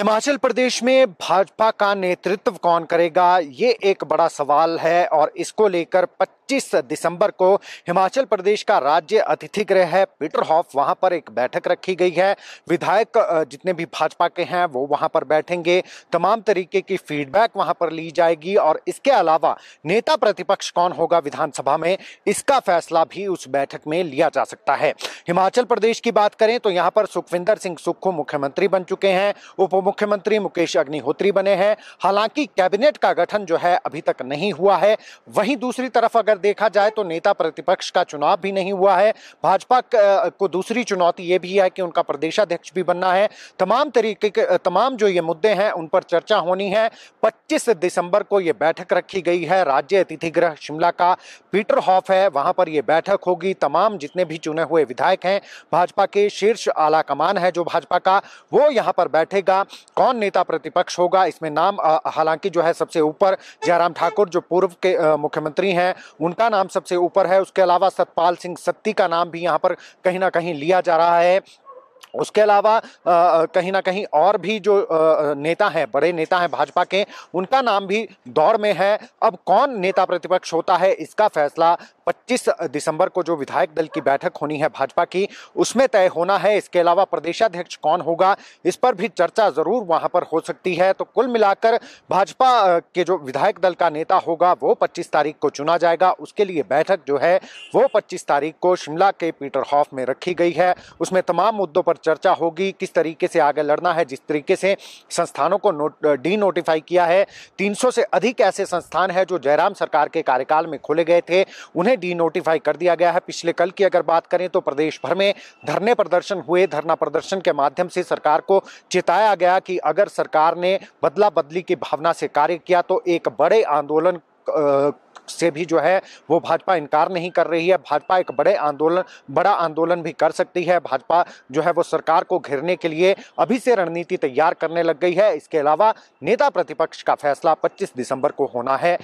हिमाचल प्रदेश में भाजपा का नेतृत्व कौन करेगा ये एक बड़ा सवाल है और इसको लेकर 25 दिसंबर को हिमाचल प्रदेश का राज्य अतिथि गृह है पीटर हॉफ वहां पर एक बैठक रखी गई है विधायक जितने भी भाजपा के हैं वो वहां पर बैठेंगे तमाम तरीके की फीडबैक वहां पर ली जाएगी और इसके अलावा नेता प्रतिपक्ष कौन होगा विधानसभा में इसका फैसला भी उस बैठक में लिया जा सकता है हिमाचल प्रदेश की बात करें तो यहाँ पर सुखविंदर सिंह सुक्खू मुख्यमंत्री बन चुके हैं उप मुख्यमंत्री मुकेश अग्निहोत्री बने हैं हालांकि कैबिनेट का गठन जो है अभी तक नहीं हुआ है वहीं दूसरी तरफ अगर देखा जाए तो नेता प्रतिपक्ष का चुनाव भी नहीं हुआ है भाजपा को दूसरी चुनौती ये भी है कि उनका प्रदेशाध्यक्ष भी बनना है तमाम तरीके के तमाम जो ये मुद्दे हैं उन पर चर्चा होनी है पच्चीस दिसंबर को ये बैठक रखी गई है राज्य अतिथिगृह शिमला का पीटर हॉफ है वहां पर ये बैठक होगी तमाम जितने भी चुने हुए विधायक हैं भाजपा के शीर्ष आला कमान है जो भाजपा का वो यहाँ पर बैठेगा कौन नेता प्रतिपक्ष होगा इसमें नाम हालांकि जो है सबसे ऊपर जयराम ठाकुर जो पूर्व के मुख्यमंत्री हैं उनका नाम सबसे ऊपर है उसके अलावा सतपाल सिंह सत्ती का नाम भी यहाँ पर कहीं ना कहीं लिया जा रहा है उसके अलावा कहीं ना कहीं और भी जो आ, नेता हैं बड़े नेता हैं भाजपा के उनका नाम भी दौड़ में है अब कौन नेता प्रतिपक्ष होता है इसका फैसला 25 दिसंबर को जो विधायक दल की बैठक होनी है भाजपा की उसमें तय होना है इसके अलावा प्रदेशाध्यक्ष कौन होगा इस पर भी चर्चा जरूर वहां पर हो सकती है तो कुल मिलाकर भाजपा के जो विधायक दल का नेता होगा वो 25 तारीख को चुना जाएगा उसके लिए बैठक जो है वो 25 तारीख को शिमला के पीटर हॉफ में रखी गई है उसमें तमाम मुद्दों पर चर्चा होगी किस तरीके से आगे लड़ना है जिस तरीके से संस्थानों को नोट डी नोटिफाई किया है तीन से अधिक ऐसे संस्थान है जो जयराम सरकार के कार्यकाल में खोले गए थे उन्हें उन्हें डी नोटिफाई कर दिया गया है पिछले कल की अगर बात करें तो प्रदेश भर में धरने प्रदर्शन हुए धरना प्रदर्शन के माध्यम से सरकार को चेताया गया कि अगर सरकार ने बदला बदली की भावना से कार्य किया तो एक बड़े आंदोलन से भी जो है वो भाजपा इनकार नहीं कर रही है भाजपा एक बड़े आंदोलन बड़ा आंदोलन भी कर सकती है भाजपा जो है वो सरकार को घेरने के लिए अभी से रणनीति तैयार करने लग गई है इसके अलावा नेता प्रतिपक्ष का फैसला 25 दिसंबर को होना है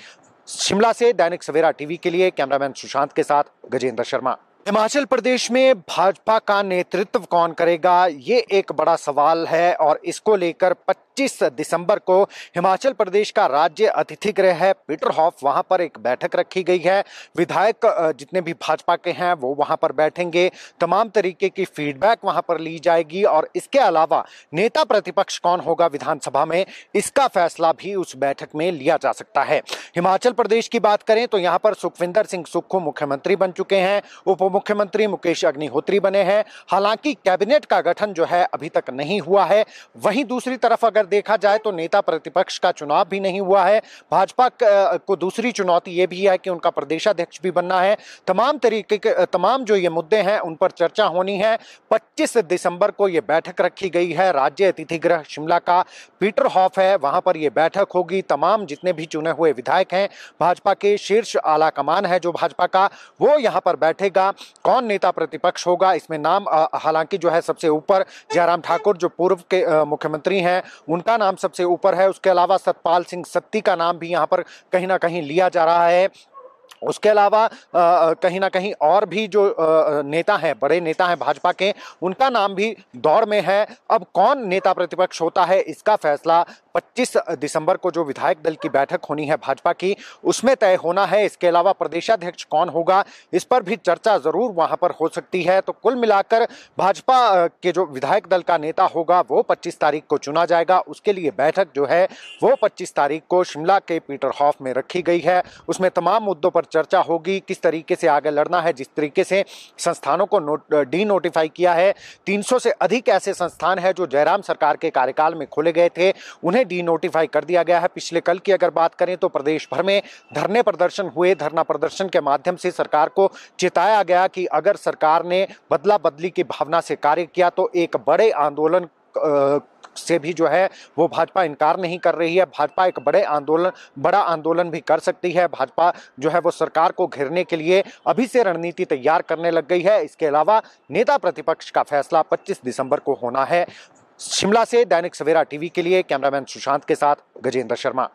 शिमला से दैनिक सवेरा टीवी के लिए कैमरामैन सुशांत के साथ गजेंद्र शर्मा हिमाचल प्रदेश में भाजपा का नेतृत्व कौन करेगा ये एक बड़ा सवाल है और इसको लेकर 25 दिसंबर को हिमाचल प्रदेश का राज्य अतिथि गृह है पीटर हॉफ वहां पर एक बैठक रखी गई है विधायक जितने भी भाजपा के हैं वो वहां पर बैठेंगे तमाम तरीके की फीडबैक वहां पर ली जाएगी और इसके अलावा नेता प्रतिपक्ष कौन होगा विधानसभा में इसका फैसला भी उस बैठक में लिया जा सकता है हिमाचल प्रदेश की बात करें तो यहाँ पर सुखविंदर सिंह सुक्खू मुख्यमंत्री बन चुके हैं उप मुख्यमंत्री मुकेश अग्निहोत्री बने हैं हालांकि कैबिनेट का गठन जो है अभी तक नहीं हुआ है वहीं दूसरी तरफ अगर अगर देखा जाए तो नेता प्रतिपक्ष का चुनाव भी नहीं हुआ है भाजपा को दूसरी चुनौती ये भी है कि उनका प्रदेशाध्यक्ष भी बनना है तमाम तरीके के तमाम जो ये मुद्दे हैं उन पर चर्चा होनी है 25 दिसंबर को ये बैठक रखी गई है राज्य अतिथिगृह शिमला का पीटर हॉफ है वहाँ पर ये बैठक होगी तमाम जितने भी चुने हुए विधायक हैं भाजपा के शीर्ष आला है जो भाजपा का वो यहाँ पर बैठेगा कौन नेता प्रतिपक्ष होगा इसमें नाम हालांकि जो है सबसे ऊपर जयराम ठाकुर जो पूर्व के मुख्यमंत्री हैं उनका नाम सबसे ऊपर है उसके अलावा सतपाल सिंह सत्ती का नाम भी यहाँ पर कहीं ना कहीं लिया जा रहा है उसके अलावा कहीं ना कहीं और भी जो नेता हैं बड़े नेता हैं भाजपा के उनका नाम भी दौड़ में है अब कौन नेता प्रतिपक्ष होता है इसका फैसला 25 दिसंबर को जो विधायक दल की बैठक होनी है भाजपा की उसमें तय होना है इसके अलावा प्रदेशाध्यक्ष कौन होगा इस पर भी चर्चा जरूर वहां पर हो सकती है तो कुल मिलाकर भाजपा के जो विधायक दल का नेता होगा वो 25 तारीख को चुना जाएगा उसके लिए बैठक जो है वो 25 तारीख को शिमला के पीटर हॉफ में रखी गई है उसमें तमाम मुद्दों पर चर्चा होगी किस तरीके से आगे लड़ना है जिस तरीके से संस्थानों को डी नोटिफाई किया है 300 से अधिक ऐसे संस्थान हैं जो जयराम सरकार के कार्यकाल में खोले गए थे उन्हें डी नोटिफाई कर दिया गया है पिछले कल की अगर बात करें तो प्रदेश भर में धरने प्रदर्शन हुए धरना प्रदर्शन के माध्यम से सरकार को चेताया गया कि अगर सरकार ने बदला बदली की भावना से कार्य किया तो एक बड़े आंदोलन से भी जो है वो भाजपा इनकार नहीं कर रही है भाजपा एक बड़े आंदोलन बड़ा आंदोलन भी कर सकती है भाजपा जो है वो सरकार को घेरने के लिए अभी से रणनीति तैयार करने लग गई है इसके अलावा नेता प्रतिपक्ष का फैसला 25 दिसंबर को होना है शिमला से दैनिक सवेरा टीवी के लिए कैमरामैन सुशांत के साथ गजेंद्र शर्मा